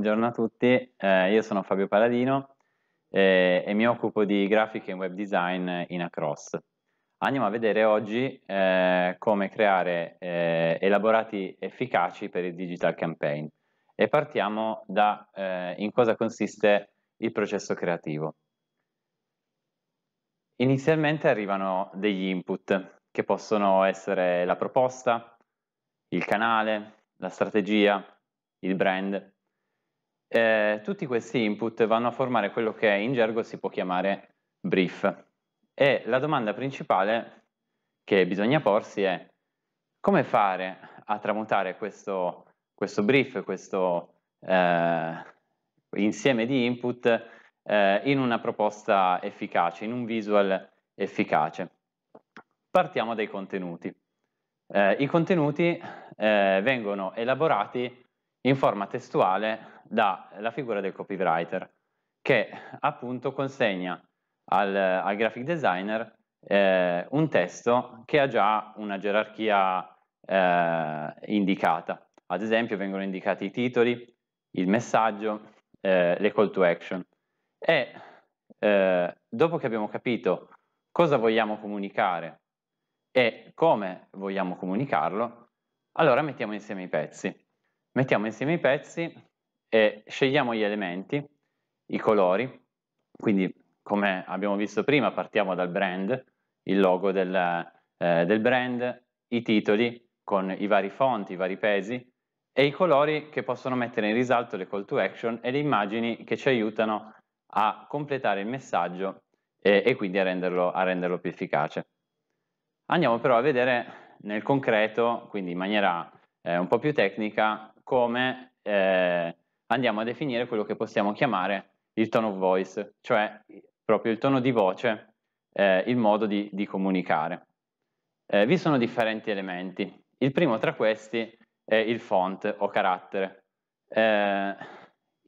buongiorno a tutti. Eh, io sono Fabio Paladino eh, e mi occupo di grafica e web design in Across. Andiamo a vedere oggi eh, come creare eh, elaborati efficaci per il digital campaign e partiamo da eh, in cosa consiste il processo creativo. Inizialmente arrivano degli input che possono essere la proposta, il canale, la strategia, il brand eh, tutti questi input vanno a formare quello che in gergo si può chiamare brief. E la domanda principale che bisogna porsi è come fare a tramutare questo, questo brief, questo eh, insieme di input eh, in una proposta efficace, in un visual efficace. Partiamo dai contenuti. Eh, I contenuti eh, vengono elaborati in forma testuale dalla figura del copywriter, che appunto consegna al, al graphic designer eh, un testo che ha già una gerarchia eh, indicata. Ad esempio vengono indicati i titoli, il messaggio, eh, le call to action. E eh, dopo che abbiamo capito cosa vogliamo comunicare e come vogliamo comunicarlo, allora mettiamo insieme i pezzi. Mettiamo insieme i pezzi e scegliamo gli elementi, i colori, quindi come abbiamo visto prima partiamo dal brand, il logo del, eh, del brand, i titoli con i vari fonti, i vari pesi e i colori che possono mettere in risalto le call to action e le immagini che ci aiutano a completare il messaggio e, e quindi a renderlo, a renderlo più efficace. Andiamo però a vedere nel concreto, quindi in maniera eh, un po' più tecnica, come eh, andiamo a definire quello che possiamo chiamare il tone of voice, cioè proprio il tono di voce, eh, il modo di, di comunicare. Eh, vi sono differenti elementi. Il primo tra questi è il font o carattere. Eh,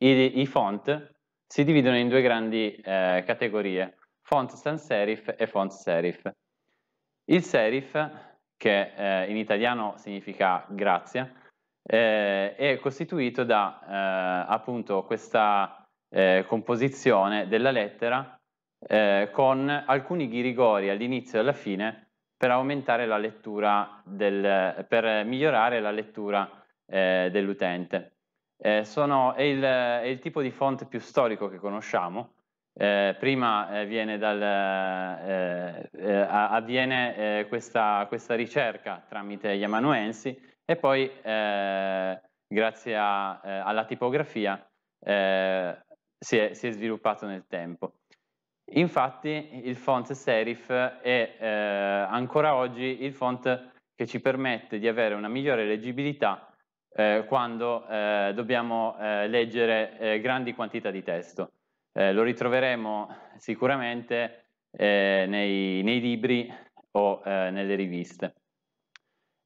I, i, font si dividono in due grandi eh, categorie, font sans serif e font serif. Il serif, che eh, in italiano significa grazia, eh, è costituito da eh, appunto questa eh, composizione della lettera eh, con alcuni ghirigori all'inizio e alla fine per aumentare la lettura del, per migliorare la lettura eh, dell'utente. Eh, sono, è, il, è, il, tipo di font più storico che conosciamo. prima dal, avviene questa, questa ricerca tramite gli amanuensi, e poi, eh, grazie a, eh, alla tipografia, eh, si, è, si, è, sviluppato nel tempo. Infatti, il font serif è eh, ancora oggi il font che ci permette di avere una migliore leggibilità eh, quando eh, dobbiamo leggere grandi quantità di testo. lo ritroveremo sicuramente nei, nei libri o nelle riviste.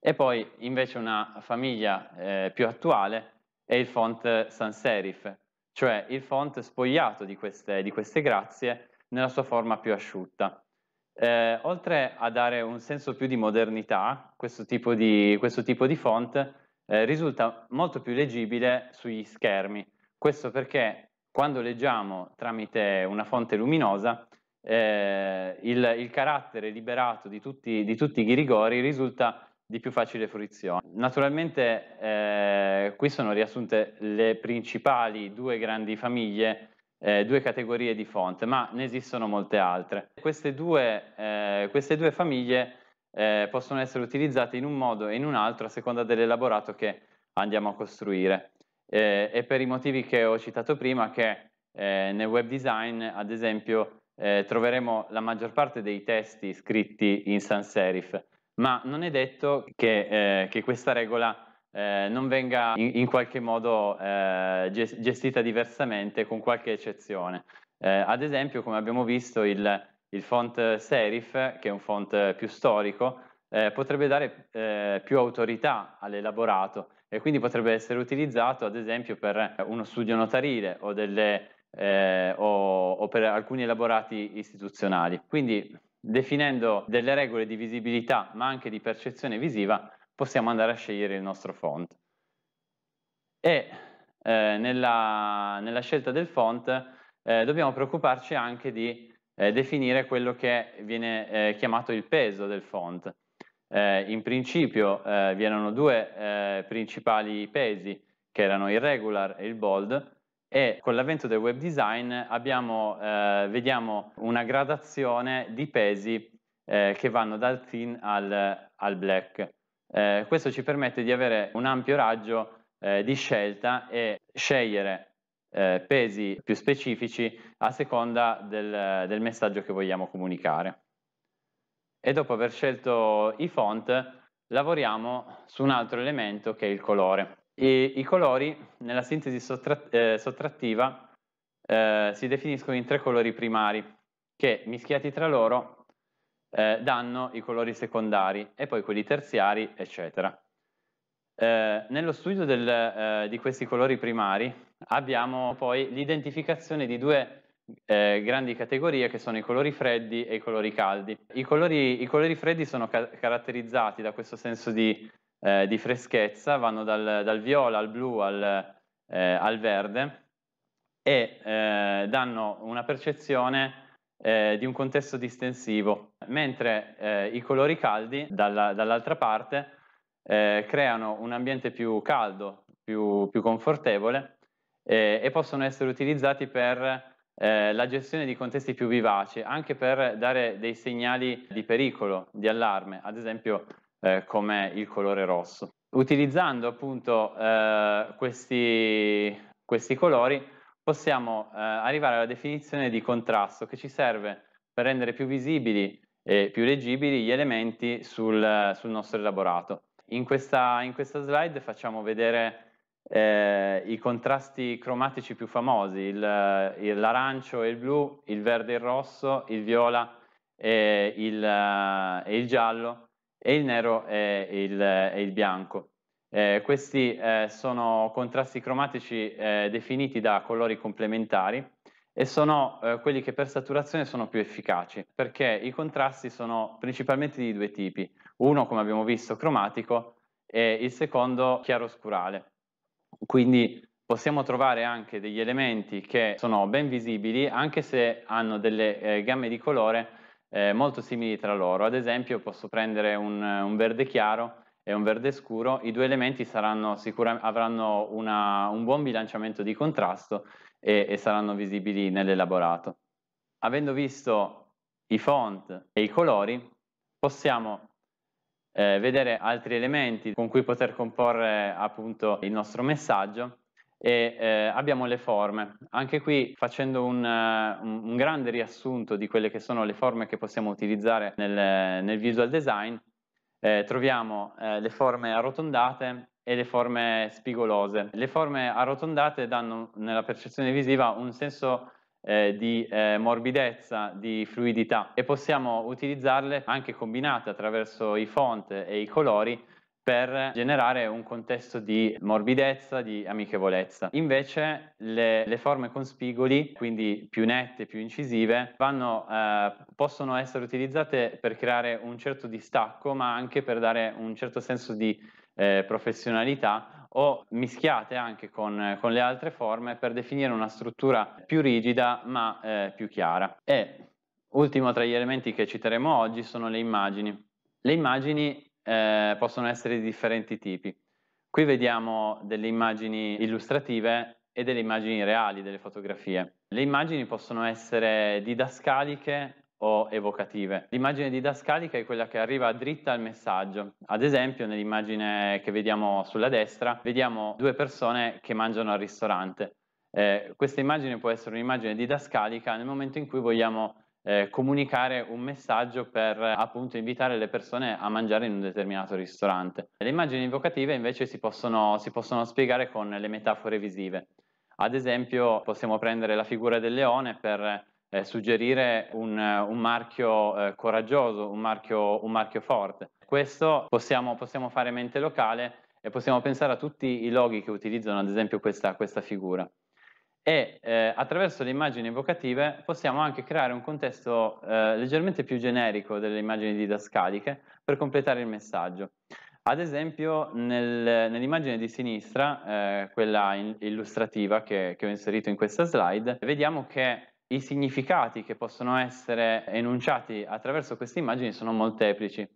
E poi invece una famiglia eh, più attuale è il font sans serif, cioè il font spogliato di queste, di queste grazie nella sua forma più asciutta. Eh, oltre a dare un senso più di modernità, questo tipo di, questo tipo di font eh, risulta molto più leggibile sugli schermi. Questo perché quando leggiamo tramite una fonte luminosa, eh, il, il, carattere liberato di tutti, di tutti, i rigori risulta di più facile fruizione. Naturalmente eh, qui sono riassunte le principali due grandi famiglie, eh, due categorie di font, ma ne esistono molte altre. Queste due, eh, queste due famiglie eh, possono essere utilizzate in un modo e in un altro a seconda dell'elaborato che andiamo a costruire. Eh, e per i motivi che ho citato prima, che eh, nel web design, ad esempio, troveremo la maggior parte dei testi scritti in sans serif, ma non è detto che, eh, che questa regola eh, non venga in, in qualche modo eh, gestita diversamente con qualche eccezione. Eh, ad esempio, come abbiamo visto, il, il, font serif, che è un font più storico, eh, potrebbe dare eh, più autorità all'elaborato e quindi potrebbe essere utilizzato ad esempio per uno studio notarile o delle eh, o, o, per alcuni elaborati istituzionali. Quindi Definendo delle regole di visibilità, ma anche di percezione visiva, possiamo andare a scegliere il nostro font. E eh, nella, nella, scelta del font eh, dobbiamo preoccuparci anche di eh, definire quello che viene eh, chiamato il peso del font. Eh, in principio eh, vi erano due principali pesi, che erano il regular e il bold, e con l'avvento del web design abbiamo, eh, vediamo una gradazione di pesi eh, che vanno dal thin al, al black. Eh, questo ci permette di avere un ampio raggio eh, di scelta e scegliere eh, pesi più specifici a seconda del, del messaggio che vogliamo comunicare. E dopo aver scelto i font lavoriamo su un altro elemento che è il colore. E I colori nella sintesi sottrat- eh, sottrattiva eh, si definiscono in tre colori primari che mischiati tra loro eh, danno i colori secondari e poi quelli terziari, eccetera. Eh, nello studio del, eh, di questi colori primari abbiamo poi l'identificazione di due eh, grandi categorie che sono i colori freddi e i colori caldi. I colori, i colori freddi sono ca- caratterizzati da questo senso di eh, di freschezza vanno dal, dal, viola al blu al, eh, al verde e eh, danno una percezione eh, di un contesto distensivo, mentre eh, i colori caldi dalla, dall'altra parte eh, creano un ambiente più caldo, più, più confortevole e possono essere utilizzati per eh, la gestione di contesti più vivaci, anche per dare dei segnali di pericolo, di allarme. Ad esempio, eh, come il colore rosso. Utilizzando appunto eh, questi, questi, colori possiamo eh, arrivare alla definizione di contrasto che ci serve per rendere più visibili e più leggibili gli elementi sul, sul nostro elaborato. In questa, in questa, slide facciamo vedere eh, i contrasti cromatici più famosi, il, l'arancio e il blu, il verde e il rosso, il viola e il, eh, e il giallo, e il nero e il, e il bianco. Eh, questi eh, sono contrasti cromatici eh, definiti da colori complementari e sono eh, quelli che per saturazione sono più efficaci, perché i contrasti sono principalmente di due tipi, uno come abbiamo visto cromatico e il secondo chiaroscurale. Quindi possiamo trovare anche degli elementi che sono ben visibili anche se hanno delle eh, gamme di colore eh, molto simili tra loro. Ad esempio posso prendere un, un, verde chiaro e un verde scuro, i due elementi saranno avranno una, un buon bilanciamento di contrasto e, e saranno visibili nell'elaborato. Avendo visto i font e i colori, possiamo eh, vedere altri elementi con cui poter comporre appunto il nostro messaggio e eh, abbiamo le forme. Anche qui facendo un, uh, un, grande riassunto di quelle che sono le forme che possiamo utilizzare nel, nel visual design, eh, troviamo eh, le forme arrotondate e le forme spigolose. Le forme arrotondate danno nella percezione visiva un senso eh, di eh, morbidezza, di fluidità e possiamo utilizzarle anche combinate attraverso i font e i colori per generare un contesto di morbidezza, di amichevolezza. Invece le, le forme con spigoli, quindi più nette, più incisive, vanno, eh, possono essere utilizzate per creare un certo distacco, ma anche per dare un certo senso di eh, professionalità o mischiate anche con, con, le altre forme per definire una struttura più rigida ma eh, più chiara. E ultimo tra gli elementi che citeremo oggi sono le immagini. Le immagini eh, possono essere di differenti tipi. Qui vediamo delle immagini illustrative e delle immagini reali, delle fotografie. Le immagini possono essere didascaliche o evocative. L'immagine didascalica è quella che arriva dritta al messaggio. Ad esempio, nell'immagine che vediamo sulla destra, vediamo due persone che mangiano al ristorante. Eh, questa immagine può essere un'immagine didascalica nel momento in cui vogliamo eh, comunicare un messaggio per appunto invitare le persone a mangiare in un determinato ristorante. Le immagini evocative invece si possono, si possono spiegare con le metafore visive. Ad esempio possiamo prendere la figura del leone per eh, suggerire un, un marchio eh, coraggioso, un marchio, un marchio, forte. Questo possiamo, possiamo, fare mente locale e possiamo pensare a tutti i loghi che utilizzano ad esempio questa, questa figura e eh, attraverso le immagini evocative possiamo anche creare un contesto eh, leggermente più generico delle immagini didascaliche per completare il messaggio. Ad esempio nel, nell'immagine di sinistra, eh, quella in, illustrativa che, che ho inserito in questa slide, vediamo che i significati che possono essere enunciati attraverso queste immagini sono molteplici.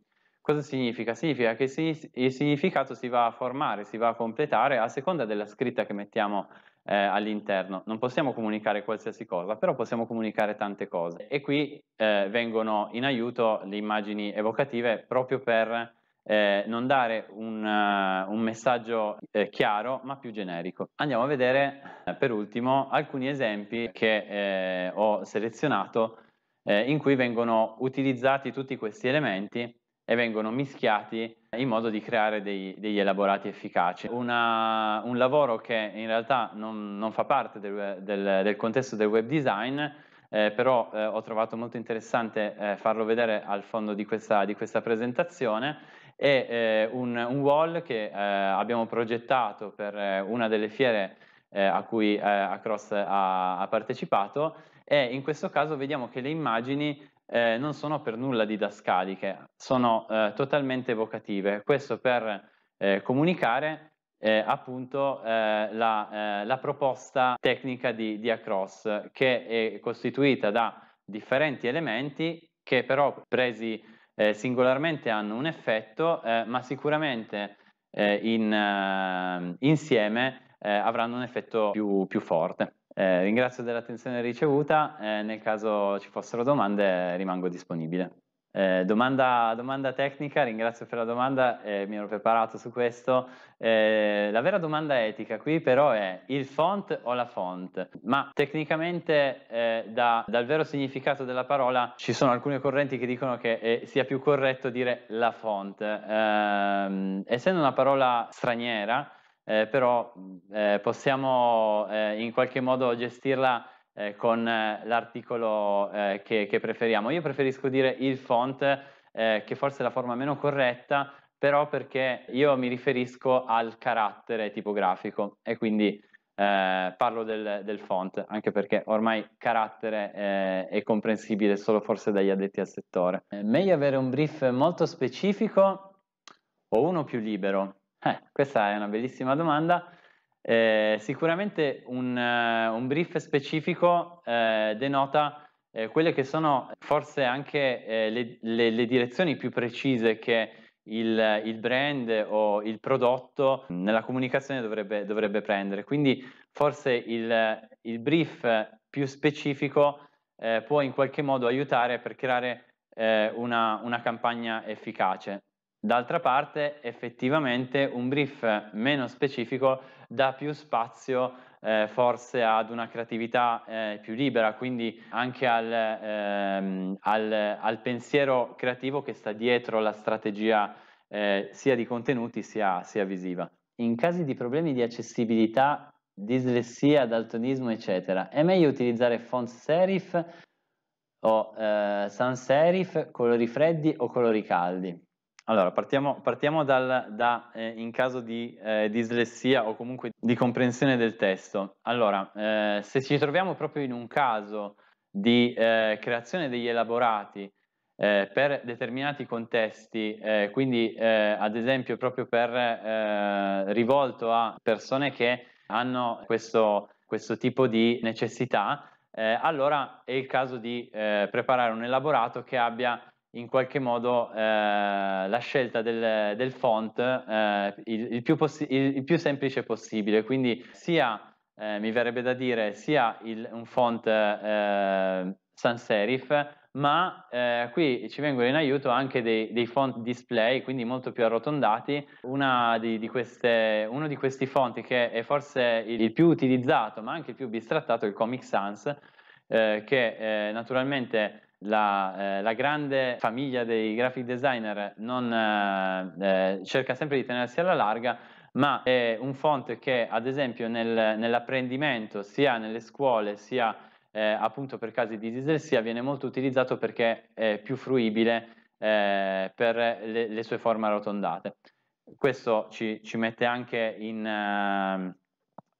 Cosa significa? Significa che si, il significato si va a formare, si va a completare a seconda della scritta che mettiamo eh, all'interno. Non possiamo comunicare qualsiasi cosa, però possiamo comunicare tante cose. E qui eh, vengono in aiuto le immagini evocative proprio per eh, non dare un, uh, un messaggio eh, chiaro ma più generico. Andiamo a vedere eh, per ultimo alcuni esempi che eh, ho selezionato eh, in cui vengono utilizzati tutti questi elementi e vengono mischiati in modo di creare dei, degli elaborati efficaci. Una, un lavoro che in realtà non, non fa parte del, del, del, contesto del web design, eh, però eh, ho trovato molto interessante eh, farlo vedere al fondo di questa, di questa presentazione, è eh, un, un, wall che eh, abbiamo progettato per eh, una delle fiere eh, a cui eh, Across ha, ha, partecipato e in questo caso vediamo che le immagini eh, non sono per nulla didascaliche, sono eh, totalmente evocative. Questo per eh, comunicare eh, appunto la, la, proposta tecnica di, di Across che è costituita da differenti elementi che però presi singolarmente hanno un effetto, ma sicuramente in, insieme eh, avranno un effetto più, più forte. Eh, ringrazio dell'attenzione ricevuta, eh, nel caso ci fossero domande rimango disponibile. Eh, domanda, domanda, tecnica, ringrazio per la domanda, eh, mi ero preparato su questo. Eh, la vera domanda etica qui però è il font o la font? Ma tecnicamente eh, da, dal vero significato della parola ci sono alcune correnti che dicono che sia più corretto dire la font. Ehm, essendo una parola straniera, eh, però mm, eh, possiamo eh, in qualche modo gestirla eh, con eh, l'articolo eh, che, che, preferiamo. Io preferisco dire il font, che forse è la forma meno corretta, però perché io mi riferisco al carattere tipografico e quindi parlo del, del, font, anche perché ormai carattere è comprensibile solo forse dagli addetti al settore. meglio avere un brief molto specifico o uno più libero? Eh, questa è una bellissima domanda. Eh, sicuramente un, eh, un, brief specifico eh, denota eh, quelle che sono forse anche eh, le, le, le, direzioni più precise che il, il, brand o il prodotto nella comunicazione dovrebbe, dovrebbe prendere. Quindi forse il, il brief più specifico può in qualche modo aiutare per creare una, una campagna efficace. D'altra parte, effettivamente, un brief meno specifico dà più spazio eh, forse ad una creatività eh, più libera, quindi anche al, ehm, al, al, pensiero creativo che sta dietro la strategia eh, sia di contenuti sia, sia visiva. In casi di problemi di accessibilità, dislessia, daltonismo, eccetera, è meglio utilizzare font serif o eh, sans serif, colori freddi o colori caldi allora, partiamo, partiamo dal, da, eh, in caso di eh, dislessia o comunque di comprensione del testo. Allora, eh, se ci troviamo proprio in un caso di eh, creazione degli elaborati eh, per determinati contesti, eh, quindi ad esempio proprio per rivolto a persone che hanno questo, questo tipo di necessità, allora è il caso di preparare un elaborato che abbia in qualche modo eh, la scelta del, del font eh, il, il, più possi- il, il, più semplice possibile, quindi sia, eh, mi verrebbe da dire, sia un font eh, sans serif, ma eh, qui ci vengono in aiuto anche dei, dei, font display, quindi molto più arrotondati. Di, di queste, uno di questi font che è forse il, più utilizzato, ma anche il più bistrattato, è il Comic Sans, eh, che naturalmente la, eh, la, grande famiglia dei graphic designer non, eh, eh, cerca sempre di tenersi alla larga, ma è un font che ad esempio nel, nell'apprendimento sia nelle scuole sia eh, appunto per casi di dislessia viene molto utilizzato perché è più fruibile eh, per le, le, sue forme arrotondate. Questo ci, ci mette anche in,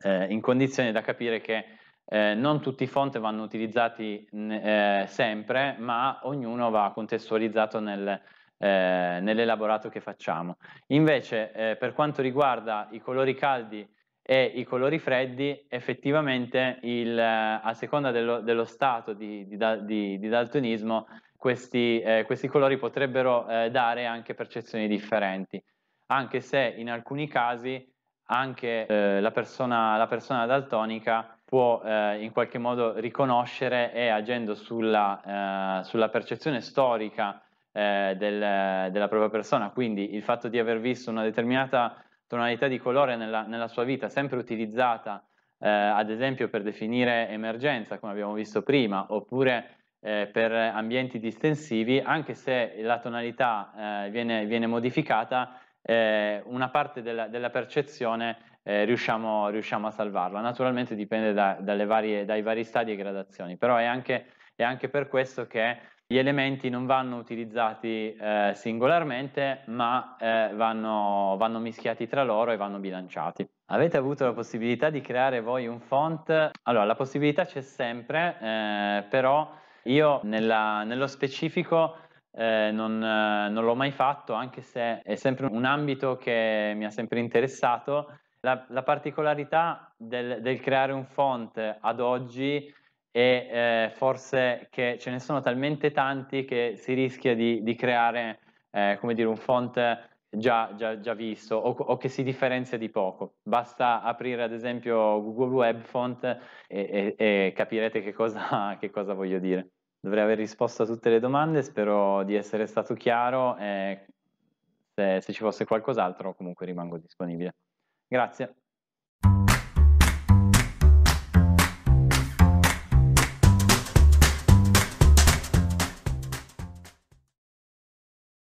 eh, in condizione da capire che eh, non tutti i font vanno utilizzati eh, sempre, ma ognuno va contestualizzato nel, eh, nell'elaborato che facciamo. Invece, eh, per quanto riguarda i colori caldi e i colori freddi, effettivamente il, a seconda dello, dello stato di, di, di, di daltonismo, questi, eh, questi, colori potrebbero eh, dare anche percezioni differenti, anche se in alcuni casi anche la persona, la persona daltonica può eh, in qualche modo riconoscere e agendo sulla, eh, sulla percezione storica eh, del, della propria persona, quindi il fatto di aver visto una determinata tonalità di colore nella, nella sua vita, sempre utilizzata eh, ad esempio per definire emergenza, come abbiamo visto prima, oppure eh, per ambienti distensivi, anche se la tonalità eh, viene, viene modificata, eh, una parte della, della percezione eh, riusciamo, riusciamo, a salvarla. Naturalmente dipende da, varie, dai vari stadi e gradazioni, però è anche, è anche, per questo che gli elementi non vanno utilizzati eh, singolarmente, ma eh, vanno, vanno mischiati tra loro e vanno bilanciati. Avete avuto la possibilità di creare voi un font? Allora, la possibilità c'è sempre, eh, però io nella, nello specifico eh, non, eh, non, l'ho mai fatto, anche se è sempre un ambito che mi ha sempre interessato la, la particolarità del, del, creare un font ad oggi è eh, forse che ce ne sono talmente tanti che si rischia di, di creare eh, come dire, un font Già, già, già, visto o, o, che si differenzia di poco. Basta aprire ad esempio Google Web Font e, e, e capirete che cosa, che cosa, voglio dire. Dovrei aver risposto a tutte le domande, spero di essere stato chiaro e se, se ci fosse qualcos'altro comunque rimango disponibile. Grazie.